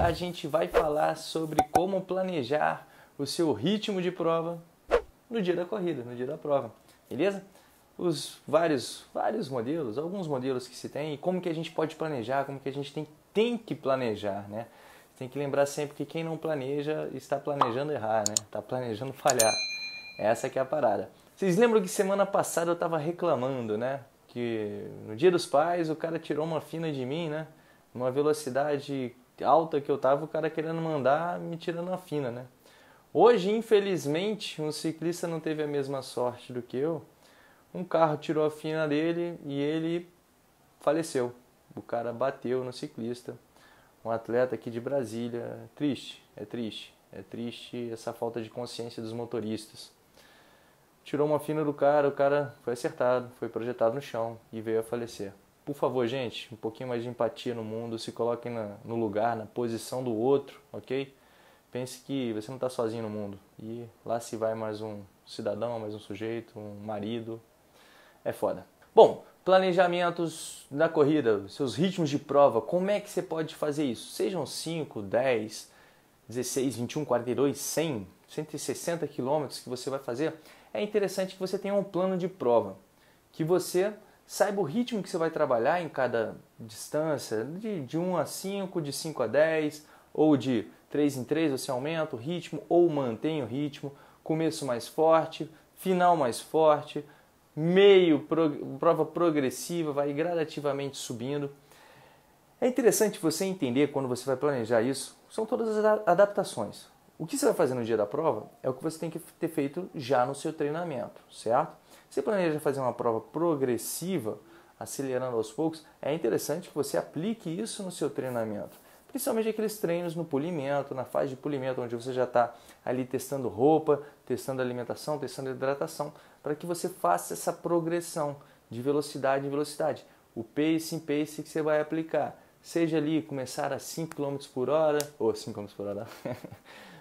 a gente vai falar sobre como planejar o seu ritmo de prova no dia da corrida, no dia da prova, beleza? Os vários, vários modelos, alguns modelos que se tem e como que a gente pode planejar, como que a gente tem, tem que planejar, né? Tem que lembrar sempre que quem não planeja está planejando errar, né? Está planejando falhar. Essa que é a parada. Vocês lembram que semana passada eu estava reclamando, né? Que no dia dos pais o cara tirou uma fina de mim, né? Numa velocidade alta que eu tava, o cara querendo mandar, me tirando a fina, né? Hoje, infelizmente, um ciclista não teve a mesma sorte do que eu. Um carro tirou a fina dele e ele faleceu. O cara bateu no ciclista. Um atleta aqui de Brasília. Triste, é triste. É triste essa falta de consciência dos motoristas. Tirou uma fina do cara, o cara foi acertado, foi projetado no chão e veio a falecer por favor, gente, um pouquinho mais de empatia no mundo, se coloquem na, no lugar, na posição do outro, ok? Pense que você não está sozinho no mundo. E lá se vai mais um cidadão, mais um sujeito, um marido. É foda. Bom, planejamentos na corrida, seus ritmos de prova, como é que você pode fazer isso? Sejam 5, 10, 16, 21, 42, 100, 160 quilômetros que você vai fazer, é interessante que você tenha um plano de prova, que você saiba o ritmo que você vai trabalhar em cada distância, de, de 1 a 5, de 5 a 10, ou de 3 em 3 você aumenta o ritmo ou mantém o ritmo, começo mais forte, final mais forte, meio, pro, prova progressiva, vai gradativamente subindo. É interessante você entender quando você vai planejar isso, são todas as adaptações. O que você vai fazer no dia da prova é o que você tem que ter feito já no seu treinamento, certo? Se planeja fazer uma prova progressiva, acelerando aos poucos, é interessante que você aplique isso no seu treinamento. Principalmente aqueles treinos no polimento, na fase de polimento, onde você já está ali testando roupa, testando alimentação, testando hidratação, para que você faça essa progressão de velocidade em velocidade. O pace em pace que você vai aplicar. Seja ali começar a 5 km por hora, ou 5 km por hora,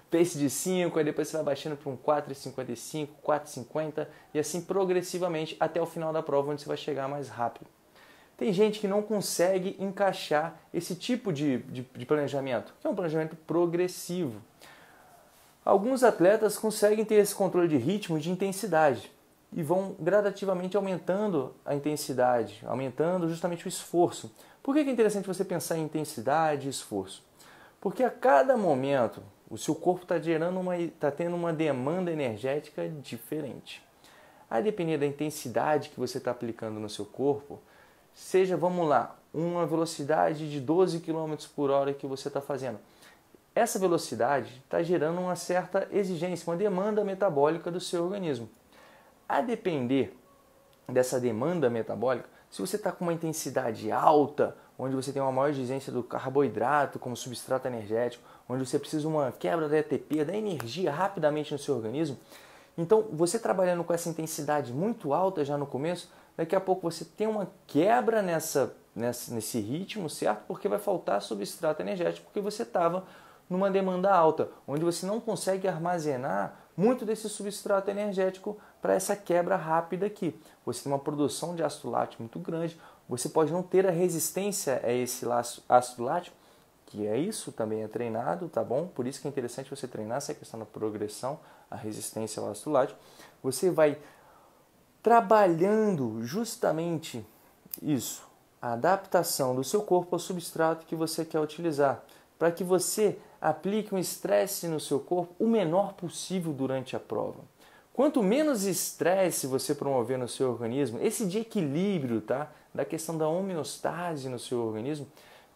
preço de 5, aí depois você vai baixando para um 4,55, 4,50 e assim progressivamente até o final da prova, onde você vai chegar mais rápido. Tem gente que não consegue encaixar esse tipo de, de, de planejamento, que é um planejamento progressivo. Alguns atletas conseguem ter esse controle de ritmo e de intensidade e vão gradativamente aumentando a intensidade, aumentando justamente o esforço. Por que é interessante você pensar em intensidade e esforço? Porque a cada momento o seu corpo está gerando uma, está tendo uma demanda energética diferente. A depender da intensidade que você está aplicando no seu corpo, seja, vamos lá, uma velocidade de 12 km por hora que você está fazendo. Essa velocidade está gerando uma certa exigência, uma demanda metabólica do seu organismo. A depender dessa demanda metabólica, se você está com uma intensidade alta, onde você tem uma maior exigência do carboidrato como substrato energético, onde você precisa uma quebra da ATP, da energia rapidamente no seu organismo. Então, você trabalhando com essa intensidade muito alta já no começo, daqui a pouco você tem uma quebra nessa, nessa nesse ritmo, certo? Porque vai faltar substrato energético, porque você estava numa demanda alta, onde você não consegue armazenar muito desse substrato energético para essa quebra rápida aqui. Você tem uma produção de ácido lático muito grande, você pode não ter a resistência a esse ácido lático que é isso, também é treinado, tá bom? Por isso que é interessante você treinar essa questão da progressão, a resistência ao ácido lático. Você vai trabalhando justamente isso, a adaptação do seu corpo ao substrato que você quer utilizar, para que você aplique um estresse no seu corpo o menor possível durante a prova. Quanto menos estresse você promover no seu organismo, esse de equilíbrio, tá? Da questão da homeostase no seu organismo,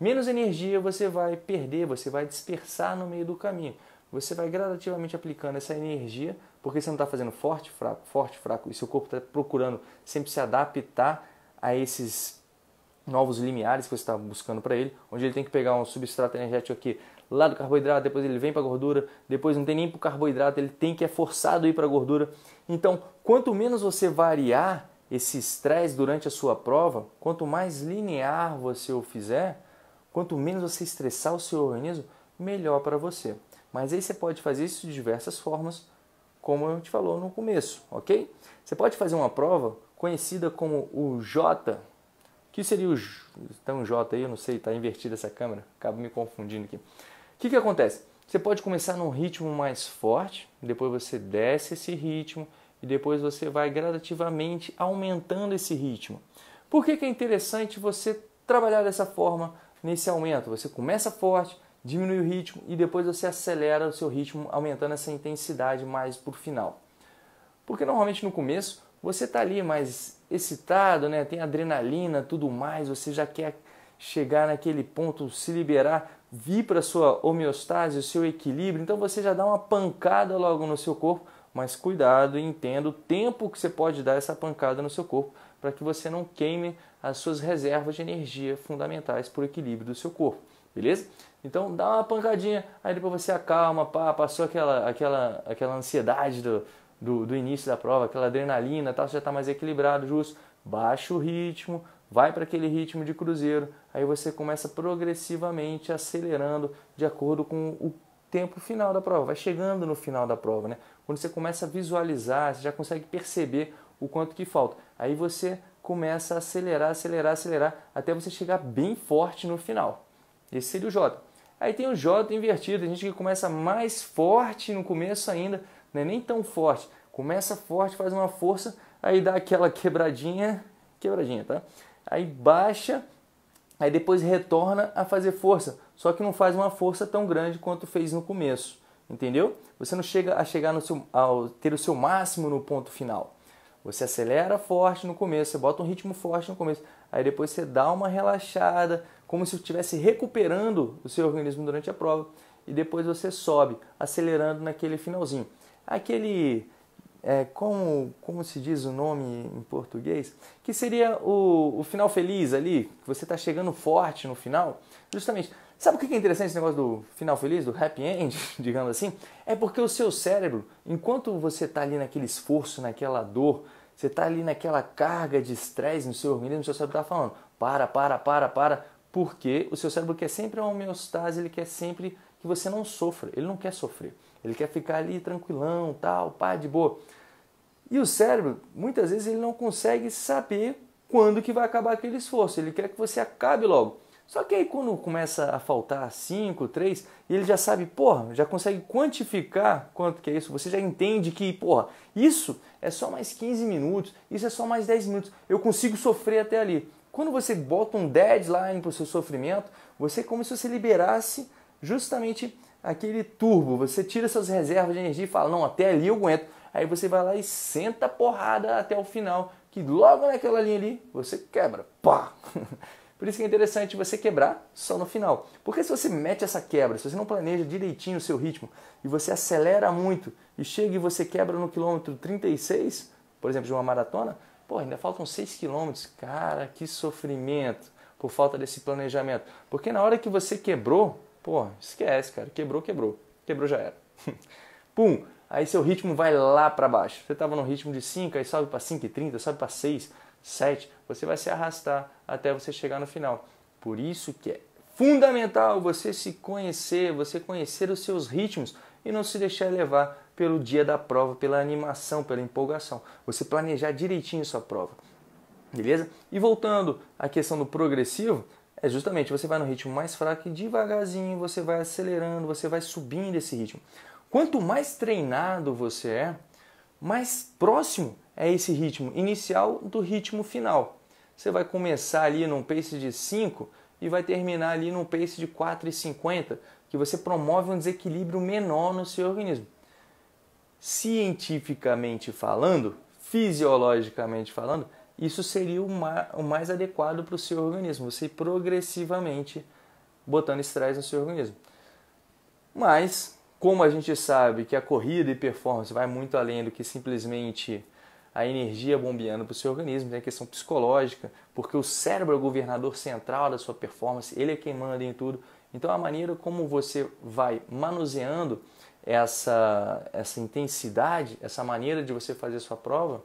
menos energia você vai perder, você vai dispersar no meio do caminho. Você vai gradativamente aplicando essa energia, porque você não está fazendo forte, fraco, forte, fraco, e seu corpo está procurando sempre se adaptar a esses novos limiares que você está buscando para ele, onde ele tem que pegar um substrato energético aqui lá do carboidrato, depois ele vem para a gordura, depois não tem nem para o carboidrato, ele tem que é forçado a ir para a gordura. Então, quanto menos você variar esse estresse durante a sua prova, quanto mais linear você o fizer, Quanto menos você estressar o seu organismo, melhor para você. Mas aí você pode fazer isso de diversas formas, como eu te falou no começo, ok? Você pode fazer uma prova conhecida como o J, que seria o então um J aí, eu não sei, está invertida essa câmera, acabo me confundindo aqui. O que, que acontece? Você pode começar num ritmo mais forte, depois você desce esse ritmo e depois você vai gradativamente aumentando esse ritmo. Por que, que é interessante você trabalhar dessa forma nesse aumento. Você começa forte, diminui o ritmo e depois você acelera o seu ritmo, aumentando essa intensidade mais por final. Porque normalmente no começo você está ali mais excitado, né? tem adrenalina, tudo mais, você já quer chegar naquele ponto, se liberar, vir para sua homeostase, o seu equilíbrio, então você já dá uma pancada logo no seu corpo, mas cuidado e entenda o tempo que você pode dar essa pancada no seu corpo para que você não queime as suas reservas de energia fundamentais para o equilíbrio do seu corpo, beleza? Então dá uma pancadinha, aí depois você acalma, pá, passou aquela, aquela, aquela ansiedade do, do, do início da prova, aquela adrenalina, tal, você já está mais equilibrado, justo, baixa o ritmo, vai para aquele ritmo de cruzeiro, aí você começa progressivamente acelerando de acordo com o tempo final da prova, vai chegando no final da prova, né? Quando você começa a visualizar, você já consegue perceber o quanto que falta. Aí você começa a acelerar, acelerar, acelerar, até você chegar bem forte no final. Esse seria o J. Aí tem o J invertido, a gente que começa mais forte no começo ainda, não é nem tão forte. Começa forte, faz uma força, aí dá aquela quebradinha, quebradinha, tá? Aí baixa, aí depois retorna a fazer força, só que não faz uma força tão grande quanto fez no começo, entendeu? Você não chega a chegar no seu, ao ter o seu máximo no ponto final. Você acelera forte no começo, você bota um ritmo forte no começo, aí depois você dá uma relaxada, como se estivesse recuperando o seu organismo durante a prova, e depois você sobe, acelerando naquele finalzinho. Aquele, é, como, como se diz o nome em português, que seria o, o final feliz ali, que você está chegando forte no final, justamente Sabe o que é interessante esse negócio do final feliz, do happy end, digamos assim? É porque o seu cérebro, enquanto você está ali naquele esforço, naquela dor, você está ali naquela carga de estresse no seu organismo, o seu cérebro está falando para, para, para, para, porque o seu cérebro quer sempre uma homeostase, ele quer sempre que você não sofra, ele não quer sofrer, ele quer ficar ali tranquilão, tal, pá, de boa. E o cérebro, muitas vezes, ele não consegue saber quando que vai acabar aquele esforço, ele quer que você acabe logo. Só que aí quando começa a faltar 5, 3, ele já sabe, porra, já consegue quantificar quanto que é isso. Você já entende que, porra, isso é só mais 15 minutos, isso é só mais 10 minutos. Eu consigo sofrer até ali. Quando você bota um deadline para o seu sofrimento, você é como se você liberasse justamente aquele turbo. Você tira suas reservas de energia e fala, não, até ali eu aguento. Aí você vai lá e senta a porrada até o final, que logo naquela linha ali você quebra. Pá! Por isso que é interessante você quebrar só no final. Porque se você mete essa quebra, se você não planeja direitinho o seu ritmo e você acelera muito e chega e você quebra no quilômetro 36, por exemplo, de uma maratona, pô, ainda faltam 6 quilômetros. Cara, que sofrimento por falta desse planejamento. Porque na hora que você quebrou, pô, esquece, cara. Quebrou, quebrou. Quebrou já era. Pum, aí seu ritmo vai lá para baixo. Você estava no ritmo de 5, aí sobe para 5,30, sobe para 6 sete, você vai se arrastar até você chegar no final. Por isso que é fundamental você se conhecer, você conhecer os seus ritmos e não se deixar levar pelo dia da prova, pela animação, pela empolgação. Você planejar direitinho sua prova. Beleza? E voltando à questão do progressivo, é justamente você vai no ritmo mais fraco e devagarzinho você vai acelerando, você vai subindo esse ritmo. Quanto mais treinado você é, mais próximo é esse ritmo inicial do ritmo final. Você vai começar ali num pace de 5 e vai terminar ali num pace de 4,50, que você promove um desequilíbrio menor no seu organismo. Cientificamente falando, fisiologicamente falando, isso seria o mais adequado para o seu organismo, você progressivamente botando estresse no seu organismo. Mas, como a gente sabe que a corrida e performance vai muito além do que simplesmente a energia bombeando para o seu organismo, tem a questão psicológica, porque o cérebro é o governador central da sua performance, ele é quem manda em tudo. Então, a maneira como você vai manuseando essa, essa intensidade, essa maneira de você fazer sua prova,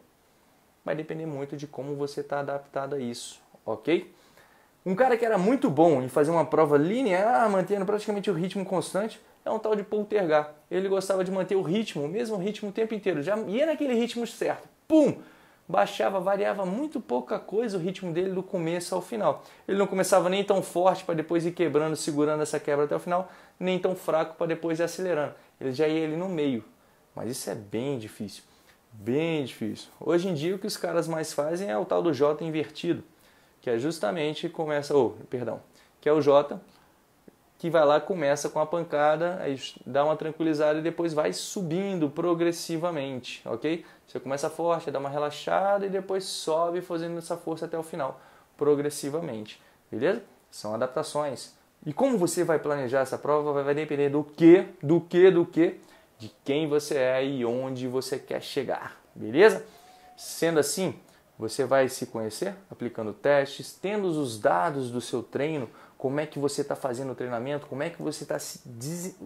vai depender muito de como você está adaptado a isso, ok? Um cara que era muito bom em fazer uma prova linear, mantendo praticamente o ritmo constante, é um tal de Poltergar. Ele gostava de manter o ritmo, o mesmo ritmo o tempo inteiro, já ia naquele ritmo certo pum, baixava, variava muito pouca coisa o ritmo dele do começo ao final. Ele não começava nem tão forte para depois ir quebrando, segurando essa quebra até o final, nem tão fraco para depois ir acelerando. Ele já ia ali no meio. Mas isso é bem difícil. Bem difícil. Hoje em dia o que os caras mais fazem é o tal do J invertido, que é justamente começa, ou, oh, perdão, que é o J que vai lá, começa com a pancada, aí dá uma tranquilizada e depois vai subindo progressivamente, ok? Você começa forte, dá uma relaxada e depois sobe fazendo essa força até o final, progressivamente, beleza? São adaptações. E como você vai planejar essa prova vai depender do que, do que, do que, de quem você é e onde você quer chegar, beleza? Sendo assim, você vai se conhecer aplicando testes, tendo os dados do seu treino como é que você está fazendo o treinamento, como é que você está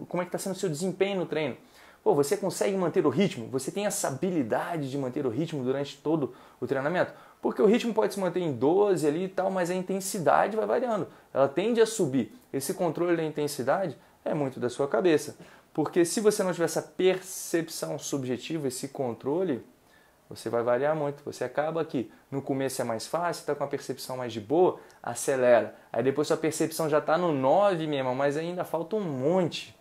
como é que está sendo o seu desempenho no treino. Pô, você consegue manter o ritmo? Você tem essa habilidade de manter o ritmo durante todo o treinamento? Porque o ritmo pode se manter em 12 ali e tal, mas a intensidade vai variando. Ela tende a subir. Esse controle da intensidade é muito da sua cabeça. Porque se você não tiver essa percepção subjetiva, esse controle, você vai variar muito. Você acaba que no começo é mais fácil, está com a percepção mais de boa, acelera. Aí depois sua percepção já está no 9 mesmo, mas ainda falta um monte.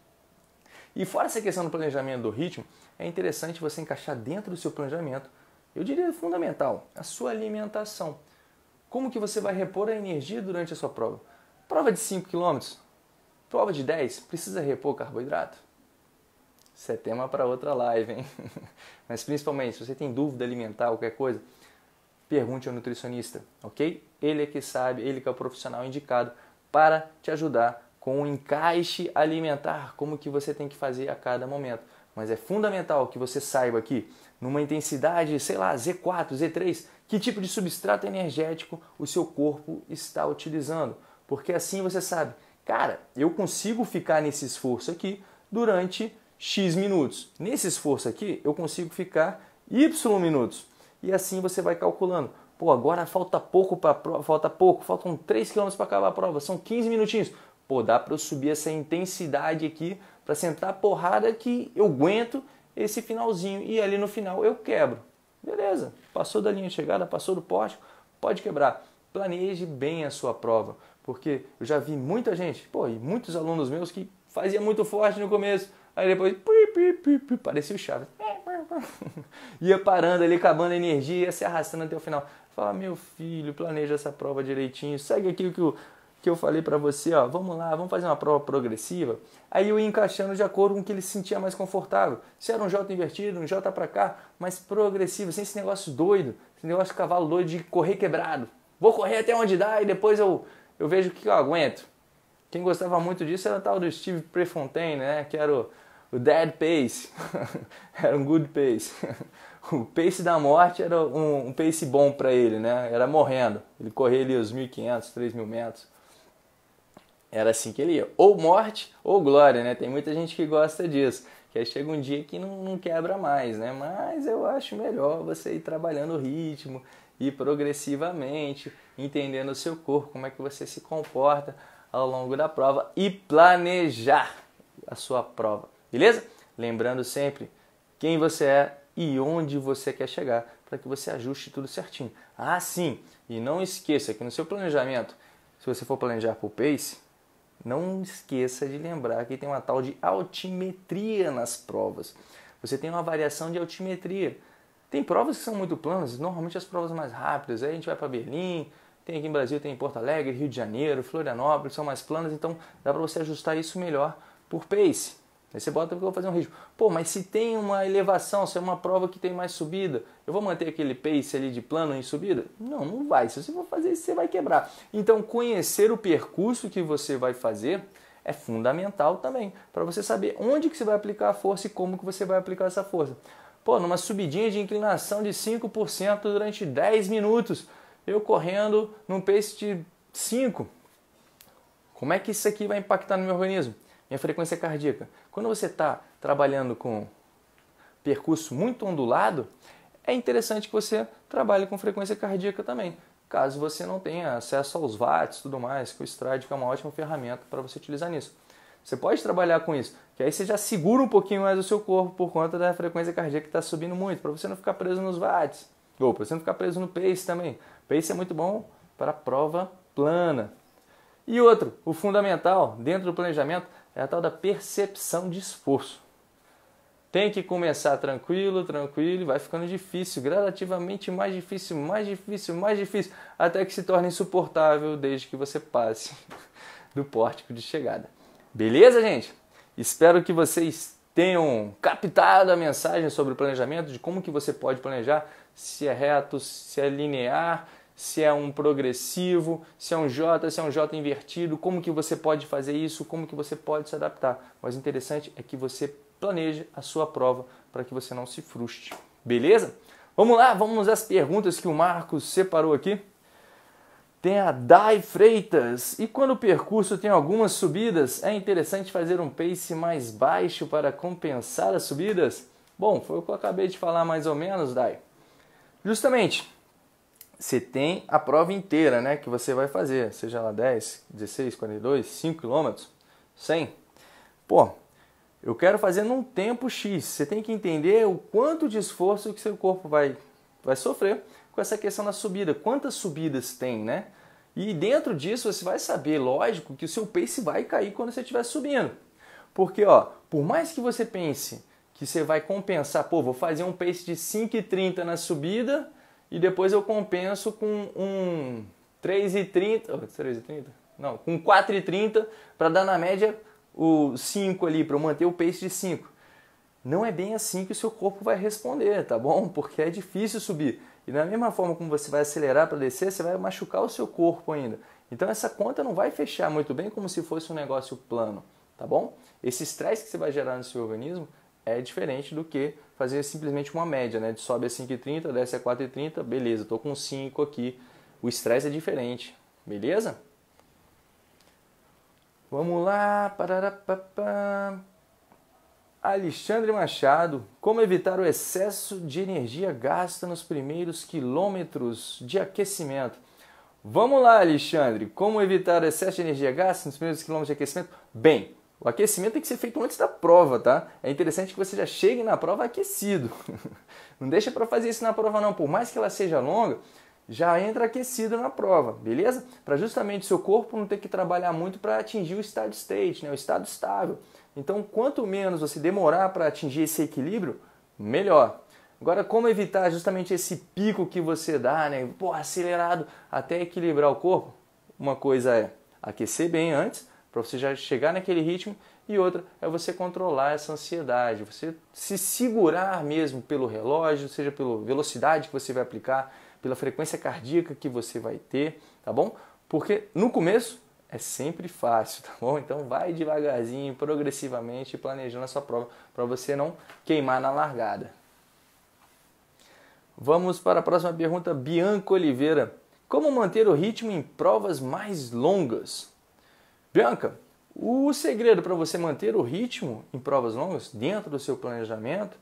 E fora essa questão do planejamento do ritmo, é interessante você encaixar dentro do seu planejamento, eu diria fundamental, a sua alimentação. Como que você vai repor a energia durante a sua prova? Prova de 5 km, prova de 10, precisa repor carboidrato? Isso é tema para outra live, hein? Mas principalmente, se você tem dúvida alimentar, qualquer coisa, pergunte ao nutricionista, ok? Ele é que sabe, ele que é o profissional indicado para te ajudar com o encaixe alimentar, como que você tem que fazer a cada momento. Mas é fundamental que você saiba aqui, numa intensidade, sei lá, Z4, Z3, que tipo de substrato energético o seu corpo está utilizando. Porque assim você sabe, cara, eu consigo ficar nesse esforço aqui durante X minutos. Nesse esforço aqui, eu consigo ficar Y minutos. E assim você vai calculando. Pô, agora falta pouco para prova, falta pouco, faltam 3 km para acabar a prova, são 15 minutinhos. Pô, dá para eu subir essa intensidade aqui para sentar a porrada que eu aguento esse finalzinho e ali no final eu quebro. Beleza, passou da linha de chegada, passou do pórtico, pode quebrar. Planeje bem a sua prova, porque eu já vi muita gente, pô, e muitos alunos meus que fazia muito forte no começo, Aí depois, parecia o Chaves. É, ia parando ali, acabando a energia, ia se arrastando até o final. Fala, meu filho, planeja essa prova direitinho, segue aquilo que o que eu falei para você, ó, vamos lá, vamos fazer uma prova progressiva. Aí eu ia encaixando de acordo com o que ele se sentia mais confortável. Se era um J invertido, um J para cá, mas progressivo, sem esse negócio doido, esse negócio de cavalo doido de correr quebrado. Vou correr até onde dá e depois eu, eu vejo o que eu aguento. Quem gostava muito disso era o tal do Steve Prefontaine, né? Que era o, o Dead Pace. era um good pace. o pace da morte era um, um pace bom para ele, né? Era morrendo. Ele corria ali os 1.500, 3.000 metros. Era assim que ele ia. Ou morte ou glória, né? Tem muita gente que gosta disso. Que aí chega um dia que não, não quebra mais, né? Mas eu acho melhor você ir trabalhando o ritmo, ir progressivamente, entendendo o seu corpo, como é que você se comporta, ao longo da prova e planejar a sua prova, beleza? Lembrando sempre quem você é e onde você quer chegar para que você ajuste tudo certinho. Ah, sim, e não esqueça que no seu planejamento, se você for planejar para o pace, não esqueça de lembrar que tem uma tal de altimetria nas provas. Você tem uma variação de altimetria. Tem provas que são muito planas, normalmente as provas mais rápidas, aí a gente vai para Berlim, tem aqui em Brasil, tem em Porto Alegre, Rio de Janeiro, Florianópolis, são mais planas, então dá para você ajustar isso melhor por pace. Aí você bota porque eu vou fazer um ritmo. Pô, mas se tem uma elevação, se é uma prova que tem mais subida, eu vou manter aquele pace ali de plano em subida? Não, não vai. Se você for fazer isso, você vai quebrar. Então, conhecer o percurso que você vai fazer é fundamental também, para você saber onde que você vai aplicar a força e como que você vai aplicar essa força. Pô, numa subidinha de inclinação de 5% durante 10 minutos, eu correndo num pace de 5. Como é que isso aqui vai impactar no meu organismo? Minha frequência cardíaca. Quando você está trabalhando com percurso muito ondulado, é interessante que você trabalhe com frequência cardíaca também. Caso você não tenha acesso aos watts e tudo mais, que o Stride é uma ótima ferramenta para você utilizar nisso. Você pode trabalhar com isso, que aí você já segura um pouquinho mais o seu corpo por conta da frequência cardíaca que está subindo muito, para você não ficar preso nos watts. Ou para você não ficar preso no pace também. Pace é muito bom para prova plana. E outro, o fundamental dentro do planejamento é a tal da percepção de esforço. Tem que começar tranquilo, tranquilo, e vai ficando difícil, gradativamente mais difícil, mais difícil, mais difícil, até que se torne insuportável desde que você passe do pórtico de chegada. Beleza, gente? Espero que vocês tenham captado a mensagem sobre o planejamento, de como que você pode planejar se é reto, se é linear, se é um progressivo, se é um J, se é um J invertido, como que você pode fazer isso, como que você pode se adaptar. Mas o interessante é que você planeje a sua prova para que você não se frustre. Beleza? Vamos lá, vamos às perguntas que o Marcos separou aqui. Tem a Dai Freitas. E quando o percurso tem algumas subidas, é interessante fazer um pace mais baixo para compensar as subidas? Bom, foi o que eu acabei de falar mais ou menos, Dai. Justamente, você tem a prova inteira, né, que você vai fazer, seja lá 10, 16, 42, 5 km, 100. Pô, eu quero fazer num tempo X. Você tem que entender o quanto de esforço que seu corpo vai vai sofrer com essa questão da subida, quantas subidas tem, né? E dentro disso você vai saber, lógico, que o seu pace vai cair quando você estiver subindo. Porque, ó, por mais que você pense que você vai compensar. Pô, vou fazer um pace de 5,30 na subida e depois eu compenso com um 3,30. 3,30? Não, com 4,30 para dar na média o 5 ali, para eu manter o pace de 5. Não é bem assim que o seu corpo vai responder, tá bom? Porque é difícil subir. E da mesma forma como você vai acelerar para descer, você vai machucar o seu corpo ainda. Então essa conta não vai fechar muito bem como se fosse um negócio plano, tá bom? Esse estresse que você vai gerar no seu organismo é diferente do que fazer simplesmente uma média, né? De sobe a 5,30, desce a 4,30, beleza, estou com 5 aqui. O estresse é diferente, beleza? Vamos lá. Pararapapá. Alexandre Machado, como evitar o excesso de energia gasta nos primeiros quilômetros de aquecimento? Vamos lá, Alexandre, como evitar o excesso de energia gasta nos primeiros quilômetros de aquecimento? Bem, o aquecimento tem que ser feito antes da prova, tá? É interessante que você já chegue na prova aquecido. não deixa para fazer isso na prova não, por mais que ela seja longa, já entra aquecido na prova, beleza? Para justamente seu corpo não ter que trabalhar muito para atingir o estado state, né? o estado estável. Então, quanto menos você demorar para atingir esse equilíbrio, melhor. Agora, como evitar justamente esse pico que você dá, né? Pô, acelerado até equilibrar o corpo? Uma coisa é aquecer bem antes, para você já chegar naquele ritmo, e outra é você controlar essa ansiedade, você se segurar mesmo pelo relógio, seja pela velocidade que você vai aplicar, pela frequência cardíaca que você vai ter, tá bom? Porque no começo é sempre fácil, tá bom? Então vai devagarzinho, progressivamente, planejando a sua prova para você não queimar na largada. Vamos para a próxima pergunta, Bianca Oliveira. Como manter o ritmo em provas mais longas? Bianca, o segredo para você manter o ritmo em provas longas dentro do seu planejamento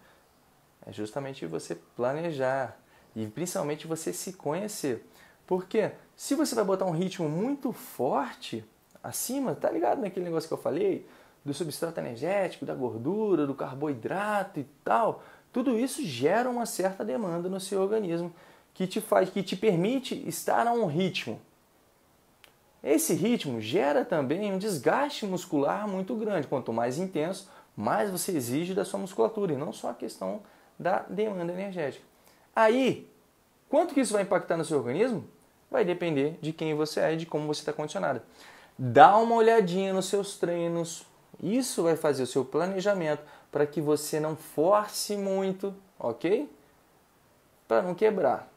é justamente você planejar e principalmente você se conhecer. Porque se você vai botar um ritmo muito forte acima, tá ligado naquele negócio que eu falei? Do substrato energético, da gordura, do carboidrato e tal, tudo isso gera uma certa demanda no seu organismo que te faz, que te permite estar a um ritmo. Esse ritmo gera também um desgaste muscular muito grande. Quanto mais intenso, mais você exige da sua musculatura e não só a questão da demanda energética. Aí, quanto que isso vai impactar no seu organismo? Vai depender de quem você é e de como você está condicionado. Dá uma olhadinha nos seus treinos. Isso vai fazer o seu planejamento para que você não force muito, ok? Para não quebrar.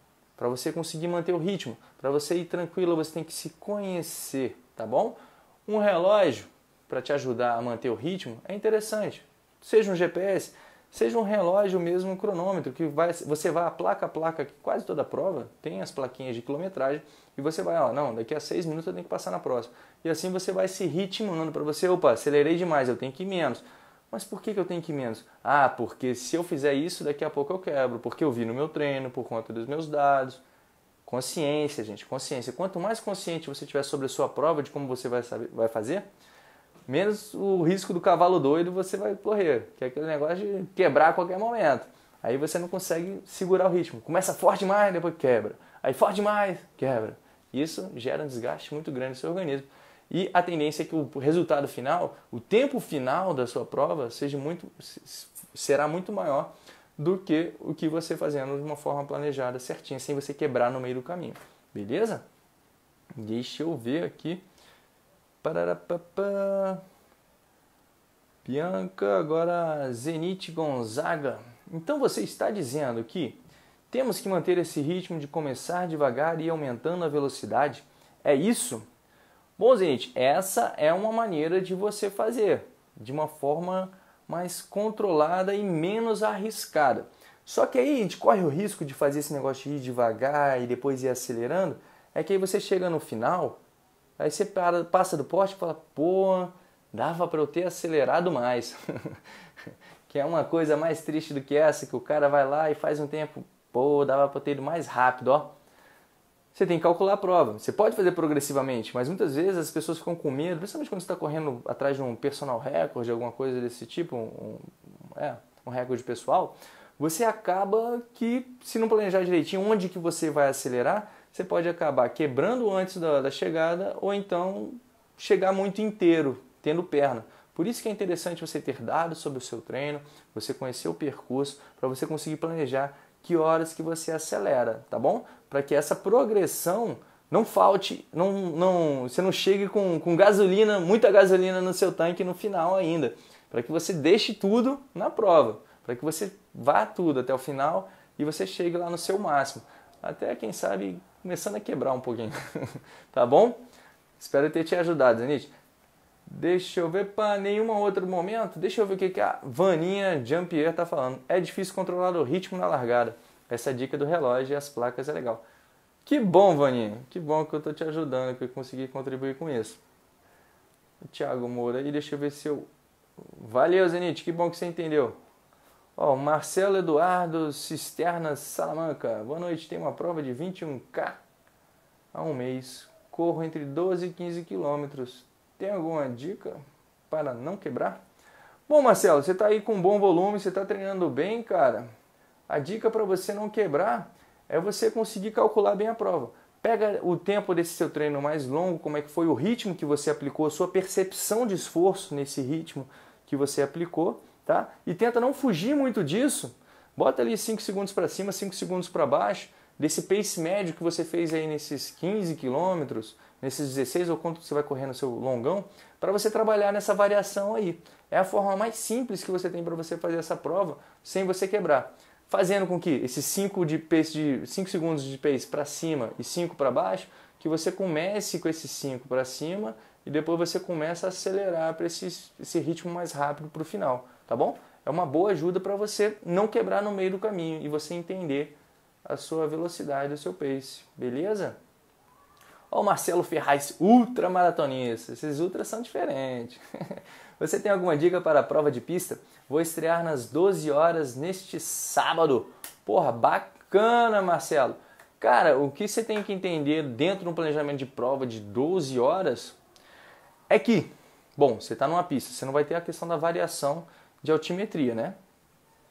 Para você conseguir manter o ritmo, para você ir tranquilo, você tem que se conhecer, tá bom? Um relógio para te ajudar a manter o ritmo é interessante. Seja um GPS, seja um relógio mesmo, um cronômetro, que vai, você vai a placa a placa, que quase toda a prova tem as plaquinhas de quilometragem, e você vai, ó, não, daqui a seis minutos eu tenho que passar na próxima. E assim você vai se ritmando para você, opa, acelerei demais, eu tenho que ir menos. Mas por que, que eu tenho que ir menos? Ah, porque se eu fizer isso, daqui a pouco eu quebro, porque eu vi no meu treino, por conta dos meus dados. Consciência, gente, consciência. Quanto mais consciente você tiver sobre a sua prova, de como você vai, saber, vai fazer, menos o risco do cavalo doido você vai correr, que é aquele negócio de quebrar a qualquer momento. Aí você não consegue segurar o ritmo. Começa forte demais, depois quebra. Aí forte demais, quebra. Isso gera um desgaste muito grande no seu organismo e a tendência é que o resultado final, o tempo final da sua prova, seja muito, será muito maior do que o que você fazendo de uma forma planejada, certinha, sem você quebrar no meio do caminho. Beleza? Deixa eu ver aqui. Pararapapá. Bianca, agora Zenit Gonzaga. Então você está dizendo que temos que manter esse ritmo de começar devagar e aumentando a velocidade? É isso? Bom, gente, essa é uma maneira de você fazer de uma forma mais controlada e menos arriscada. Só que aí a gente corre o risco de fazer esse negócio de ir devagar e depois ir acelerando. É que aí você chega no final, aí você para, passa do poste e fala, pô, dava para eu ter acelerado mais. que é uma coisa mais triste do que essa, que o cara vai lá e faz um tempo, pô, dava para eu ter ido mais rápido, ó. Você tem que calcular a prova. Você pode fazer progressivamente, mas muitas vezes as pessoas ficam com medo, principalmente quando você está correndo atrás de um personal record, alguma coisa desse tipo, um, é, um recorde pessoal. Você acaba que, se não planejar direitinho onde que você vai acelerar, você pode acabar quebrando antes da, da chegada ou então chegar muito inteiro, tendo perna. Por isso que é interessante você ter dados sobre o seu treino, você conhecer o percurso, para você conseguir planejar que horas que você acelera, tá bom? Para que essa progressão não falte, não, não, você não chegue com, com gasolina, muita gasolina no seu tanque no final ainda, para que você deixe tudo na prova, para que você vá tudo até o final e você chegue lá no seu máximo, até quem sabe começando a quebrar um pouquinho, tá bom? Espero ter te ajudado, Zanit. Deixa eu ver para nenhum outro momento. Deixa eu ver o que, que a Vaninha Jean-Pierre está falando. É difícil controlar o ritmo na largada. Essa é dica do relógio e as placas é legal. Que bom, Vaninha. Que bom que eu estou te ajudando, que eu consegui contribuir com isso. O Thiago Moura. E deixa eu ver se eu... Valeu, Zenit. Que bom que você entendeu. Ó, oh, Marcelo Eduardo Cisternas Salamanca. Boa noite. Tem uma prova de 21K há um mês. Corro entre 12 e 15 quilômetros tem alguma dica para não quebrar? Bom, Marcelo, você está aí com um bom volume, você está treinando bem, cara. A dica para você não quebrar é você conseguir calcular bem a prova. Pega o tempo desse seu treino mais longo, como é que foi o ritmo que você aplicou, a sua percepção de esforço nesse ritmo que você aplicou, tá? E tenta não fugir muito disso. Bota ali 5 segundos para cima, 5 segundos para baixo, desse pace médio que você fez aí nesses 15 quilômetros, nesses 16 ou quanto você vai correr no seu longão, para você trabalhar nessa variação aí. É a forma mais simples que você tem para você fazer essa prova sem você quebrar. Fazendo com que esses 5 de de segundos de pace para cima e 5 para baixo, que você comece com esses 5 para cima e depois você começa a acelerar para esse, esse ritmo mais rápido para o final, tá bom? É uma boa ajuda para você não quebrar no meio do caminho e você entender a sua velocidade, o seu pace, beleza? Olha o Marcelo Ferraz, ultra maratonista. Esses ultras são diferentes. Você tem alguma dica para a prova de pista? Vou estrear nas 12 horas neste sábado. Porra, bacana, Marcelo. Cara, o que você tem que entender dentro de um planejamento de prova de 12 horas é que, bom, você está numa pista, você não vai ter a questão da variação de altimetria, né?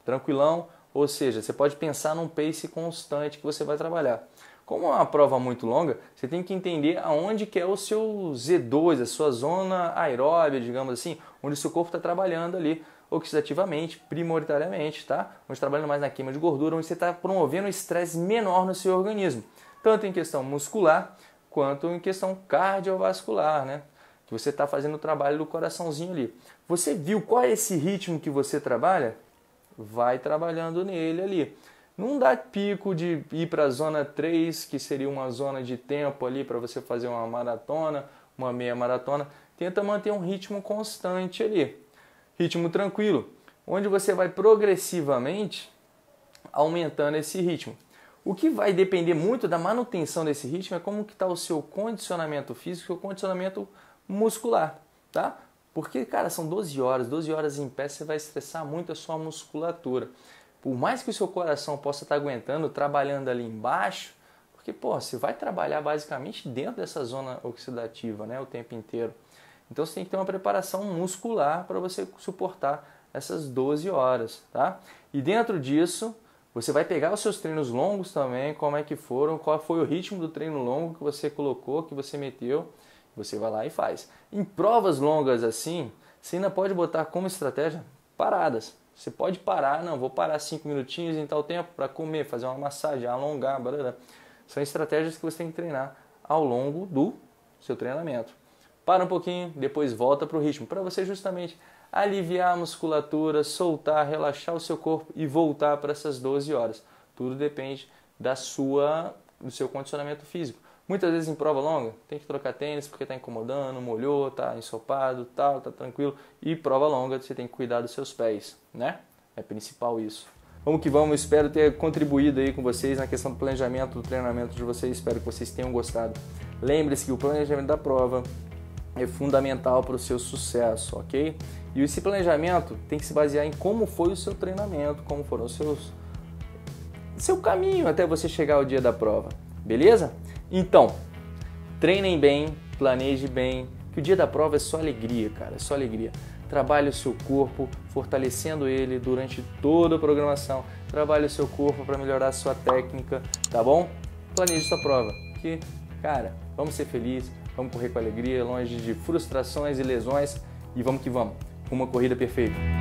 Tranquilão, ou seja, você pode pensar num pace constante que você vai trabalhar. Como é uma prova muito longa, você tem que entender aonde que é o seu Z2, a sua zona aeróbia, digamos assim, onde o seu corpo está trabalhando ali oxidativamente, prioritariamente, tá? Onde está trabalhando mais na queima de gordura, onde você está promovendo um estresse menor no seu organismo, tanto em questão muscular quanto em questão cardiovascular, né? Que você está fazendo o trabalho do coraçãozinho ali. Você viu qual é esse ritmo que você trabalha? Vai trabalhando nele ali. Não dá pico de ir para a zona 3, que seria uma zona de tempo ali para você fazer uma maratona, uma meia maratona. Tenta manter um ritmo constante ali. Ritmo tranquilo, onde você vai progressivamente aumentando esse ritmo. O que vai depender muito da manutenção desse ritmo é como que está o seu condicionamento físico e o condicionamento muscular, tá? Porque, cara, são 12 horas, 12 horas em pé você vai estressar muito a sua musculatura. Por mais que o seu coração possa estar tá aguentando, trabalhando ali embaixo, porque pô, você vai trabalhar basicamente dentro dessa zona oxidativa né, o tempo inteiro. Então você tem que ter uma preparação muscular para você suportar essas 12 horas. Tá? E dentro disso, você vai pegar os seus treinos longos também, como é que foram, qual foi o ritmo do treino longo que você colocou, que você meteu, você vai lá e faz. Em provas longas assim, você ainda pode botar como estratégia paradas. Você pode parar, não, vou parar cinco minutinhos em tal tempo para comer, fazer uma massagem, alongar, blá. São estratégias que você tem que treinar ao longo do seu treinamento. Para um pouquinho, depois volta para o ritmo, para você justamente aliviar a musculatura, soltar, relaxar o seu corpo e voltar para essas 12 horas. Tudo depende da sua, do seu condicionamento físico. Muitas vezes em prova longa, tem que trocar tênis porque está incomodando, molhou, está ensopado, tal, tá, tá tranquilo. E prova longa, você tem que cuidar dos seus pés, né? É principal isso. Vamos que vamos, espero ter contribuído aí com vocês na questão do planejamento, do treinamento de vocês, espero que vocês tenham gostado. Lembre-se que o planejamento da prova é fundamental para o seu sucesso, ok? E esse planejamento tem que se basear em como foi o seu treinamento, como foram os seus seu caminho até você chegar ao dia da prova, beleza? Então, treinem bem, planeje bem, que o dia da prova é só alegria, cara, é só alegria. Trabalhe o seu corpo, fortalecendo ele durante toda a programação. Trabalhe o seu corpo para melhorar a sua técnica, tá bom? Planeje sua prova, que, cara, vamos ser felizes, vamos correr com alegria, longe de frustrações e lesões e vamos que vamos. Uma corrida perfeita.